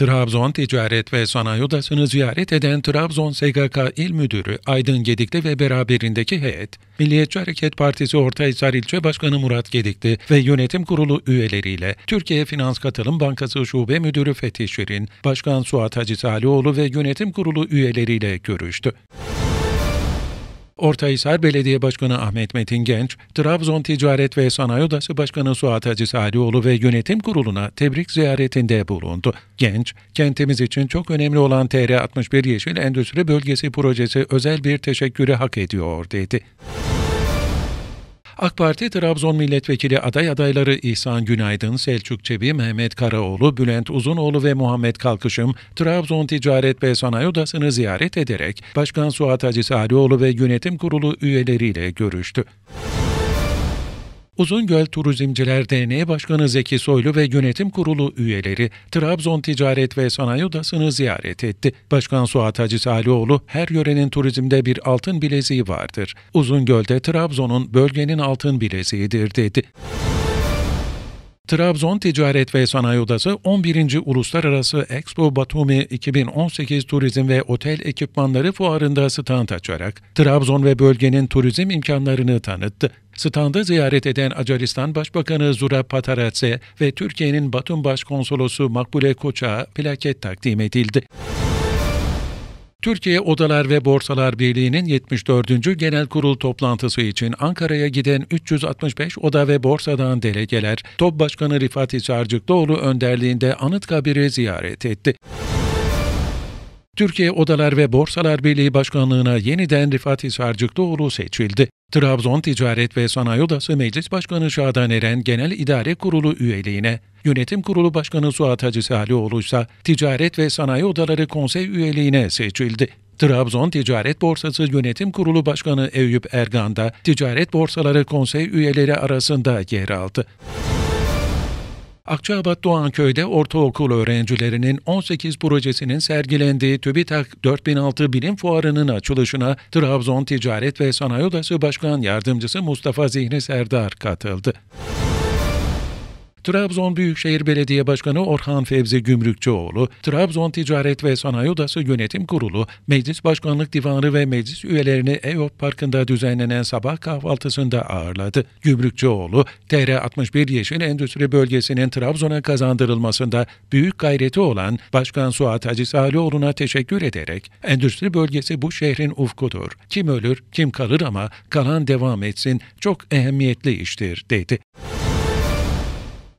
Trabzon Ticaret ve Sanayi Odası'nı ziyaret eden Trabzon SGK İl Müdürü Aydın Gedikli ve beraberindeki heyet, Milliyetçi Hareket Partisi Ortahisar İlçe Başkanı Murat Gedikli ve yönetim kurulu üyeleriyle Türkiye Finans Katılım Bankası Şube Müdürü Fethi Şirin, Başkan Suat Hacı Salioğlu ve yönetim kurulu üyeleriyle görüştü. Ortahisar Belediye Başkanı Ahmet Metin Genç, Trabzon Ticaret ve Sanayi Odası Başkanı Suat Hacı Salioğlu ve yönetim kuruluna tebrik ziyaretinde bulundu. Genç, kentimiz için çok önemli olan TR61 Yeşil Endüstri Bölgesi projesi özel bir teşekkürü hak ediyor dedi. AK Parti Trabzon Milletvekili aday adayları İhsan Günaydın, Selçuk Çebi, Mehmet Karaoğlu, Bülent Uzunoğlu ve Muhammed Kalkışım, Trabzon Ticaret ve Sanayi Odası'nı ziyaret ederek Başkan Suat Hacı Salioğlu ve Yönetim Kurulu üyeleriyle görüştü. Uzungöl Turizmciler Derneği Başkanı Zeki Soylu ve yönetim kurulu üyeleri Trabzon Ticaret ve Sanayi Odası'nı ziyaret etti. Başkan Suat Hacı Salioğlu, her yörenin turizmde bir altın bileziği vardır. Uzungöl'de Trabzon'un bölgenin altın bileziğidir dedi. Trabzon Ticaret ve Sanayi Odası 11. Uluslararası Expo Batumi 2018 Turizm ve Otel Ekipmanları Fuarında stand açarak Trabzon ve bölgenin turizm imkanlarını tanıttı. Standa ziyaret eden Acaristan Başbakanı Zura Pataradze ve Türkiye'nin Batum Başkonsolosu Makbule Koç'a plaket takdim edildi. Türkiye Odalar ve Borsalar Birliği'nin 74. Genel Kurul toplantısı için Ankara'ya giden 365 oda ve borsadan delegeler, Top Başkanı Rifat Hisarcıklıoğlu önderliğinde Anıtkabir'i ziyaret etti. Türkiye Odalar ve Borsalar Birliği Başkanlığı'na yeniden Rifat Hisarcıklıoğlu seçildi. Trabzon Ticaret ve Sanayi Odası Meclis Başkanı Şadan Eren Genel İdare Kurulu üyeliğine, Yönetim Kurulu Başkanı Suat Hacı Salioğlu ise Ticaret ve Sanayi Odaları Konsey üyeliğine seçildi. Trabzon Ticaret Borsası Yönetim Kurulu Başkanı Eyüp Ergan da Ticaret Borsaları Konsey üyeleri arasında yer aldı. Akçaabat Doğan Doğanköy'de ortaokul öğrencilerinin 18 projesinin sergilendiği TÜBİTAK 4006 Bilim Fuarı'nın açılışına Trabzon Ticaret ve Sanayi Odası Başkan Yardımcısı Mustafa Zihni Serdar katıldı. Trabzon Büyükşehir Belediye Başkanı Orhan Fevzi Gümrükçüoğlu, Trabzon Ticaret ve Sanayi Odası Yönetim Kurulu, Meclis Başkanlık Divanı ve meclis üyelerini EYOP Parkı'nda düzenlenen sabah kahvaltısında ağırladı. Gümrükçüoğlu, TR61 Yeşil Endüstri Bölgesi'nin Trabzon'a kazandırılmasında büyük gayreti olan Başkan Suat Hacı teşekkür ederek, endüstri bölgesi bu şehrin ufkudur. Kim ölür, kim kalır ama kalan devam etsin, çok ehemmiyetli iştir, dedi.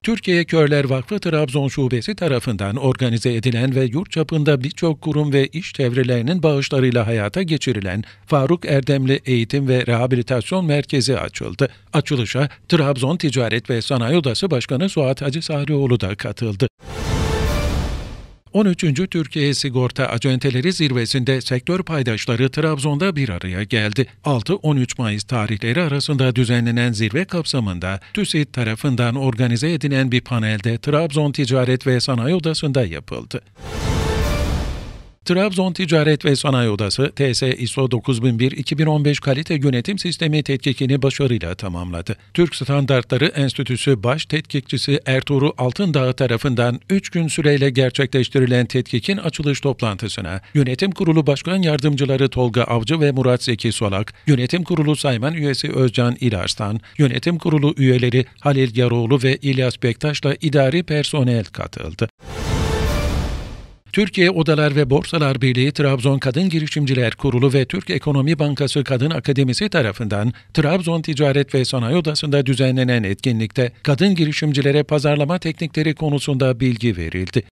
Türkiye Körler Vakfı Trabzon Şubesi tarafından organize edilen ve yurt çapında birçok kurum ve iş çevrelerinin bağışlarıyla hayata geçirilen Faruk Erdemli Eğitim ve Rehabilitasyon Merkezi açıldı. Açılışa Trabzon Ticaret ve Sanayi Odası Başkanı Suat Hacı Sahrioğlu da katıldı. 13. Türkiye Sigorta Acenteleri Zirvesi'nde sektör paydaşları Trabzon'da bir araya geldi. 6-13 Mayıs tarihleri arasında düzenlenen zirve kapsamında TÜSİT tarafından organize edilen bir panelde Trabzon Ticaret ve Sanayi Odası'nda yapıldı. Trabzon Ticaret ve Sanayi Odası TS ISO 9001-2015 kalite yönetim sistemi tetkikini başarıyla tamamladı. Türk Standartları Enstitüsü Baş Tetkikçisi Ertuğrul Altındağ tarafından 3 gün süreyle gerçekleştirilen tetkikin açılış toplantısına Yönetim Kurulu Başkan Yardımcıları Tolga Avcı ve Murat Zeki Solak, Yönetim Kurulu Sayman Üyesi Özcan İlarslan, Yönetim Kurulu üyeleri Halil Yaroğlu ve İlyas Bektaş'la idari personel katıldı. Türkiye Odalar ve Borsalar Birliği Trabzon Kadın Girişimciler Kurulu ve Türk Ekonomi Bankası Kadın Akademisi tarafından Trabzon Ticaret ve Sanayi Odası'nda düzenlenen etkinlikte kadın girişimcilere pazarlama teknikleri konusunda bilgi verildi.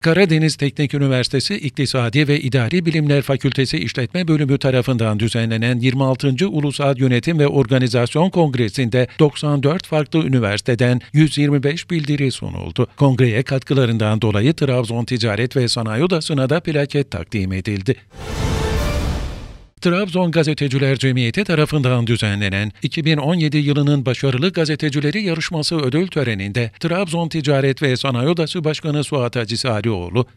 Karadeniz Teknik Üniversitesi İktisadi ve İdari Bilimler Fakültesi İşletme Bölümü tarafından düzenlenen 26. Ulusal Yönetim ve Organizasyon Kongresi'nde 94 farklı üniversiteden 125 bildiri sunuldu. Kongreye katkılarından dolayı Trabzon Ticaret ve Sanayi Odası'na da plaket takdim edildi. Trabzon Gazeteciler Cemiyeti tarafından düzenlenen 2017 yılının başarılı gazetecileri yarışması ödül töreninde Trabzon Ticaret ve Sanayi Odası Başkanı Suat Aziz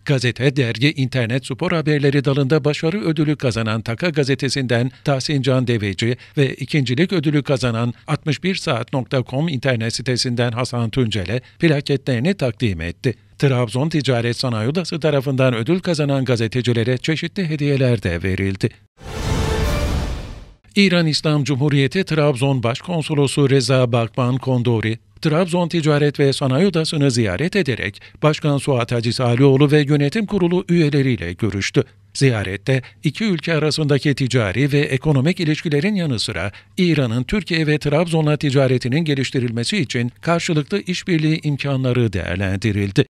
gazete, dergi, internet, spor haberleri dalında başarı ödülü kazanan Taka gazetesinden Tahsin Can Deveci ve ikincilik ödülü kazanan 61saat.com internet sitesinden Hasan Tuncel'e plaketlerini takdim etti. Trabzon Ticaret Sanayi Odası tarafından ödül kazanan gazetecilere çeşitli hediyeler de verildi. İran İslam Cumhuriyeti Trabzon Başkonsolosu Reza Bakman Kondori, Trabzon Ticaret ve Sanayi Odası'nı ziyaret ederek Başkan Suat Hacis Alioğlu ve yönetim kurulu üyeleriyle görüştü. Ziyarette iki ülke arasındaki ticari ve ekonomik ilişkilerin yanı sıra İran'ın Türkiye ve Trabzon'la ticaretinin geliştirilmesi için karşılıklı işbirliği imkanları değerlendirildi.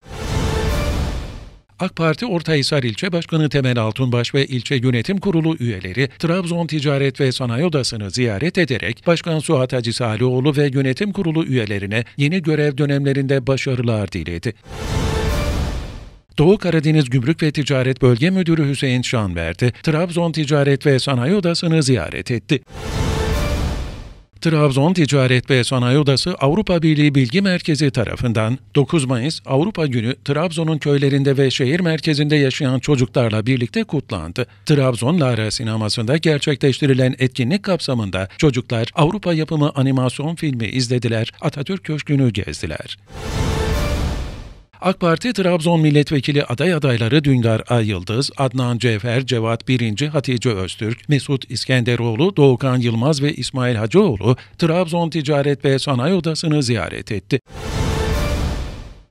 AK Parti Ortahisar İlçe Başkanı Temel Altunbaş ve İlçe yönetim kurulu üyeleri Trabzon Ticaret ve Sanayi Odası'nı ziyaret ederek Başkan Suat Hacı Salioğlu ve yönetim kurulu üyelerine yeni görev dönemlerinde başarılar diledi. Doğu Karadeniz Gümrük ve Ticaret Bölge Müdürü Hüseyin Şanverdi, Trabzon Ticaret ve Sanayi Odası'nı ziyaret etti. Trabzon Ticaret ve Sanayi Odası Avrupa Birliği Bilgi Merkezi tarafından 9 Mayıs Avrupa Günü Trabzon'un köylerinde ve şehir merkezinde yaşayan çocuklarla birlikte kutlandı. Trabzon Lara sinemasında gerçekleştirilen etkinlik kapsamında çocuklar Avrupa yapımı animasyon filmi izlediler, Atatürk Köşkü'nü gezdiler. AK Parti Trabzon Milletvekili aday adayları Dündar Ayıldız, Adnan Cevher, Cevat Birinci, Hatice Öztürk, Mesut İskenderoğlu, Doğukan Yılmaz ve İsmail Hacıoğlu Trabzon Ticaret ve Sanayi Odası'nı ziyaret etti.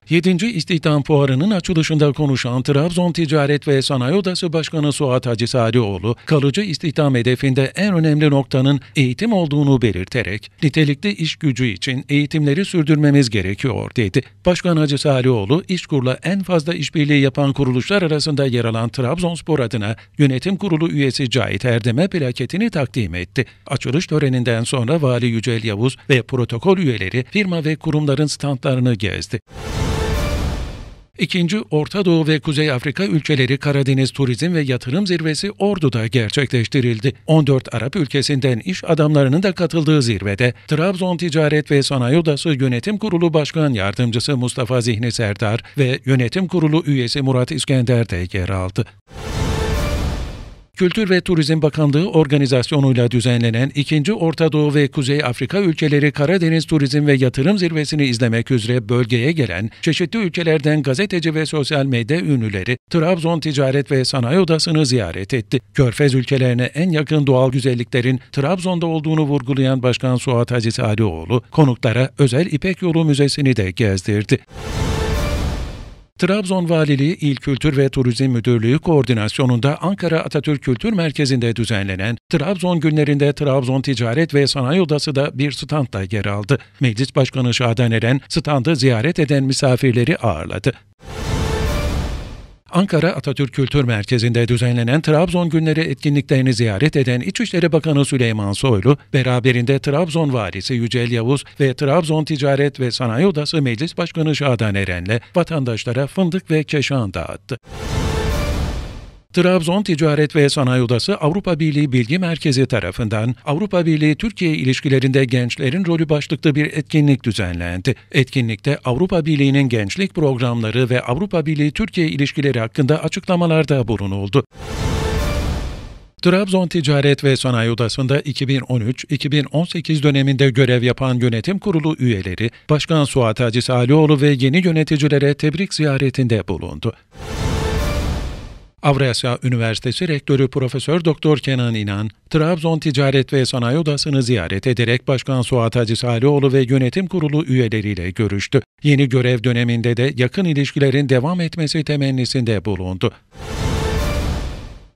7. İstihdam Fuarı'nın açılışında konuşan Trabzon Ticaret ve Sanayi Odası Başkanı Suat Hacısalioğlu, kalıcı istihdam hedefinde en önemli noktanın eğitim olduğunu belirterek, nitelikli iş gücü için eğitimleri sürdürmemiz gerekiyor dedi. Başkan Hacısalioğlu, İşkur'la en fazla işbirliği yapan kuruluşlar arasında yer alan Trabzonspor adına yönetim kurulu üyesi Cahit Erdem'e plaketini takdim etti. Açılış töreninden sonra Vali Yücel Yavuz ve protokol üyeleri firma ve kurumların standlarını gezdi. İkinci Orta Doğu ve Kuzey Afrika ülkeleri Karadeniz Turizm ve Yatırım Zirvesi Ordu'da gerçekleştirildi. 14 Arap ülkesinden iş adamlarının da katıldığı zirvede Trabzon Ticaret ve Sanayi Odası Yönetim Kurulu Başkan Yardımcısı Mustafa Zihni Serdar ve Yönetim Kurulu üyesi Murat İskender de yer aldı. Kültür ve Turizm Bakanlığı organizasyonuyla düzenlenen 2. Orta Doğu ve Kuzey Afrika ülkeleri Karadeniz Turizm ve Yatırım Zirvesi'ni izlemek üzere bölgeye gelen çeşitli ülkelerden gazeteci ve sosyal medya ünlüleri Trabzon Ticaret ve Sanayi Odası'nı ziyaret etti. Körfez ülkelerine en yakın doğal güzelliklerin Trabzon'da olduğunu vurgulayan Başkan Suat Aziz Alioğlu konuklara özel İpek Yolu Müzesi'ni de gezdirdi. Trabzon Valiliği İl Kültür ve Turizm Müdürlüğü koordinasyonunda Ankara Atatürk Kültür Merkezi'nde düzenlenen Trabzon günlerinde Trabzon Ticaret ve Sanayi Odası da bir standla yer aldı. Meclis Başkanı Şadan Eren standı ziyaret eden misafirleri ağırladı. Ankara Atatürk Kültür Merkezi'nde düzenlenen Trabzon Günleri etkinliklerini ziyaret eden İçişleri Bakanı Süleyman Soylu, beraberinde Trabzon Valisi Yücel Yavuz ve Trabzon Ticaret ve Sanayi Odası Meclis Başkanı Şadan Eren'le vatandaşlara fındık ve keşan dağıttı. Trabzon Ticaret ve Sanayi Odası Avrupa Birliği Bilgi Merkezi tarafından Avrupa Birliği Türkiye ilişkilerinde gençlerin rolü başlıklı bir etkinlik düzenlendi. Etkinlikte Avrupa Birliği'nin gençlik programları ve Avrupa Birliği Türkiye ilişkileri hakkında açıklamalarda bulunuldu. Trabzon Ticaret ve Sanayi Odası'nda 2013-2018 döneminde görev yapan yönetim kurulu üyeleri, Başkan Suat Hacı Salioğlu ve yeni yöneticilere tebrik ziyaretinde bulundu. Avrasya Üniversitesi Rektörü Profesör Doktor Kenan İnan, Trabzon Ticaret ve Sanayi Odası'nı ziyaret ederek Başkan Suat Hacı Salioğlu ve yönetim kurulu üyeleriyle görüştü. Yeni görev döneminde de yakın ilişkilerin devam etmesi temennisinde bulundu.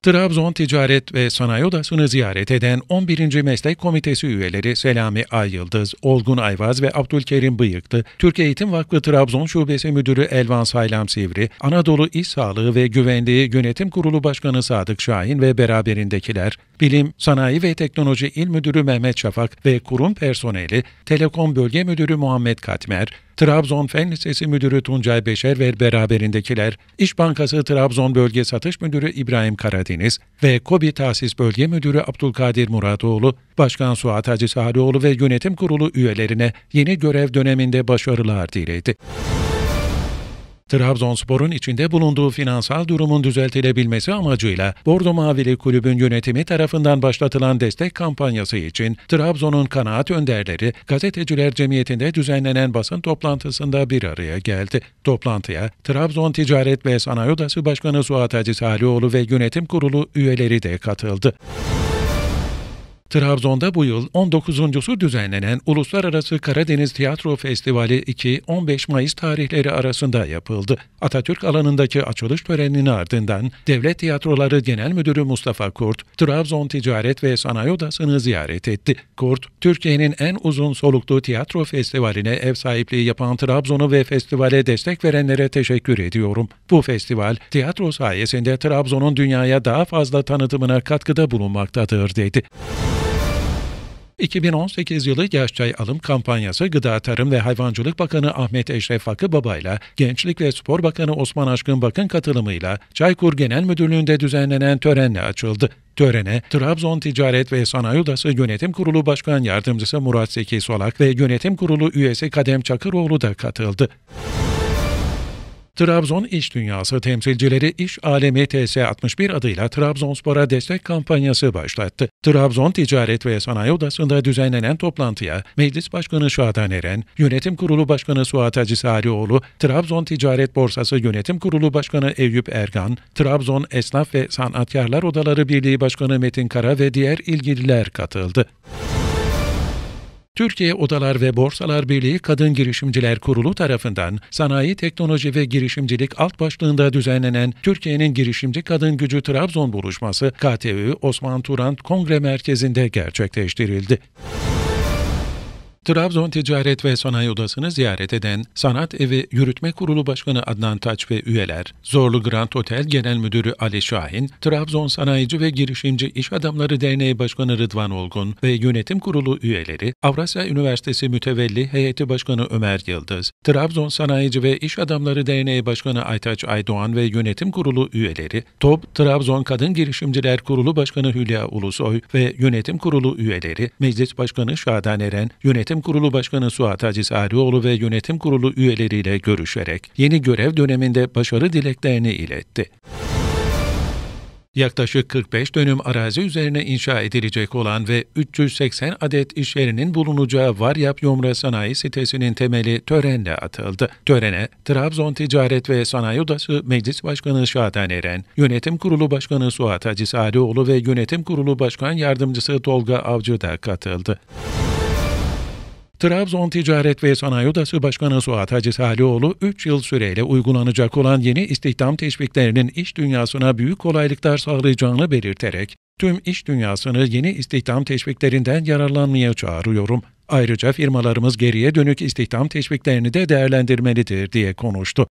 Trabzon Ticaret ve Sanayi Odası'nı ziyaret eden 11. Meslek Komitesi üyeleri Selami Ay Olgun Ayvaz ve Abdülkerim Bıyıklı, Türk Eğitim Vakfı Trabzon Şubesi Müdürü Elvan Saylam Sivri, Anadolu İş Sağlığı ve Güvenliği Yönetim Kurulu Başkanı Sadık Şahin ve beraberindekiler, Bilim, Sanayi ve Teknoloji İl Müdürü Mehmet Şafak ve kurum personeli, Telekom Bölge Müdürü Muhammed Katmer, Trabzon Fen Lisesi Müdürü Tuncay Beşer ve beraberindekiler, İş Bankası Trabzon Bölge Satış Müdürü İbrahim Karadeniz ve KOBİ Tahsis Bölge Müdürü Abdülkadir Muratoğlu, Başkan Suat Hacı Sahrioğlu ve Yönetim Kurulu üyelerine yeni görev döneminde başarılar diledi. Trabzonspor'un içinde bulunduğu finansal durumun düzeltilebilmesi amacıyla Bordo Mavili Kulübün yönetimi tarafından başlatılan destek kampanyası için Trabzon'un kanaat önderleri Gazeteciler Cemiyeti'nde düzenlenen basın toplantısında bir araya geldi. Toplantıya Trabzon Ticaret ve Sanayi Odası Başkanı Suat Aziz Halioğlu ve Yönetim Kurulu üyeleri de katıldı. Trabzon'da bu yıl 19.sü düzenlenen Uluslararası Karadeniz Tiyatro Festivali 2-15 Mayıs tarihleri arasında yapıldı. Atatürk alanındaki açılış töreninin ardından Devlet Tiyatroları Genel Müdürü Mustafa Kurt, Trabzon Ticaret ve Sanayi Odası'nı ziyaret etti. Kurt, Türkiye'nin en uzun soluklu tiyatro festivaline ev sahipliği yapan Trabzon'u ve festivale destek verenlere teşekkür ediyorum. Bu festival, tiyatro sayesinde Trabzon'un dünyaya daha fazla tanıtımına katkıda bulunmaktadır dedi. 2018 yılı çay Alım Kampanyası Gıda Tarım ve Hayvancılık Bakanı Ahmet Eşref Akı Baba ile Gençlik ve Spor Bakanı Osman Aşkın Bakın katılımıyla Çaykur Genel Müdürlüğü'nde düzenlenen törenle açıldı. Törene Trabzon Ticaret ve Sanayi Odası Yönetim Kurulu Başkan Yardımcısı Murat Zeki Solak ve Yönetim Kurulu üyesi Kadem Çakıroğlu da katıldı. Trabzon İş Dünyası temsilcileri İş Alemi TS61 adıyla Trabzonspor'a destek kampanyası başlattı. Trabzon Ticaret ve Sanayi Odası'nda düzenlenen toplantıya Meclis Başkanı Şadan Eren, Yönetim Kurulu Başkanı Suat Hacı Salioğlu, Trabzon Ticaret Borsası Yönetim Kurulu Başkanı Eyüp Ergan, Trabzon Esnaf ve Sanatkarlar Odaları Birliği Başkanı Metin Kara ve diğer ilgililer katıldı. Türkiye Odalar ve Borsalar Birliği Kadın Girişimciler Kurulu tarafından Sanayi, Teknoloji ve Girişimcilik alt başlığında düzenlenen Türkiye'nin Girişimci Kadın Gücü Trabzon Buluşması KTV Osman Turan Kongre Merkezi'nde gerçekleştirildi. Trabzon Ticaret ve Sanayi Odası'nı ziyaret eden Sanat Evi Yürütme Kurulu Başkanı Adnan Taç ve üyeler, Zorlu Grand Otel Genel Müdürü Ali Şahin, Trabzon Sanayici ve Girişimci İş Adamları Derneği Başkanı Rıdvan Olgun ve Yönetim Kurulu üyeleri, Avrasya Üniversitesi Mütevelli Heyeti Başkanı Ömer Yıldız, Trabzon Sanayici ve İş Adamları Derneği Başkanı Aytaç Aydoğan ve Yönetim Kurulu üyeleri, Top Trabzon Kadın Girişimciler Kurulu Başkanı Hülya Ulusoy ve Yönetim Kurulu üyeleri, Meclis Başkanı Şadan Eren, Yönetim Yönetim Kurulu Başkanı Suat Aziz Arioğlu ve yönetim kurulu üyeleriyle görüşerek yeni görev döneminde başarı dileklerini iletti. Yaklaşık 45 dönüm arazi üzerine inşa edilecek olan ve 380 adet iş yerinin bulunacağı Varyap yumra Sanayi sitesinin temeli törenle atıldı. Törene Trabzon Ticaret ve Sanayi Odası Meclis Başkanı Şadan Eren, Yönetim Kurulu Başkanı Suat Hacis Alioğlu ve Yönetim Kurulu Başkan Yardımcısı Tolga Avcı da katıldı. Trabzon Ticaret ve Sanayi Odası Başkanı Suat Hacı Salioğlu, 3 yıl süreyle uygulanacak olan yeni istihdam teşviklerinin iş dünyasına büyük kolaylıklar sağlayacağını belirterek, tüm iş dünyasını yeni istihdam teşviklerinden yararlanmaya çağırıyorum. Ayrıca firmalarımız geriye dönük istihdam teşviklerini de değerlendirmelidir diye konuştu.